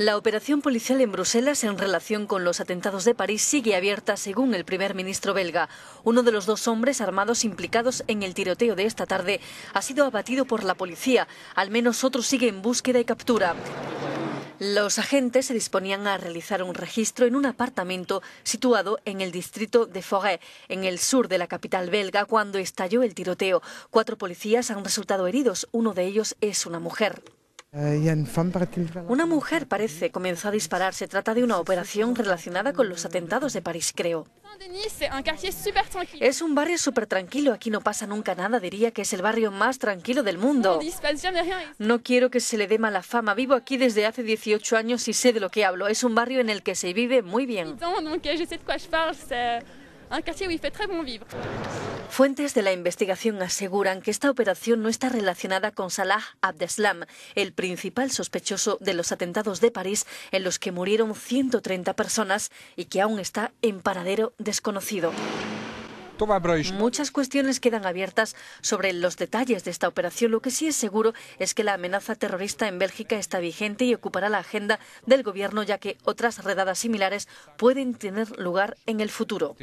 La operación policial en Bruselas en relación con los atentados de París sigue abierta según el primer ministro belga. Uno de los dos hombres armados implicados en el tiroteo de esta tarde ha sido abatido por la policía. Al menos otro sigue en búsqueda y captura. Los agentes se disponían a realizar un registro en un apartamento situado en el distrito de Forêt, en el sur de la capital belga, cuando estalló el tiroteo. Cuatro policías han resultado heridos, uno de ellos es una mujer. Eh, una mujer parece comenzó a disparar. Se trata de una operación relacionada con los atentados de París, creo. Es un barrio súper tranquilo. Aquí no pasa nunca nada. Diría que es el barrio más tranquilo del mundo. No quiero que se le dé mala fama. Vivo aquí desde hace 18 años y sé de lo que hablo. Es un barrio en el que se vive muy bien un fait très bon Fuentes de la investigación aseguran que esta operación no está relacionada con Salah Abdeslam, el principal sospechoso de los atentados de París en los que murieron 130 personas y que aún está en paradero desconocido. Muchas cuestiones quedan abiertas sobre los detalles de esta operación. Lo que sí es seguro es que la amenaza terrorista en Bélgica está vigente y ocupará la agenda del gobierno, ya que otras redadas similares pueden tener lugar en el futuro.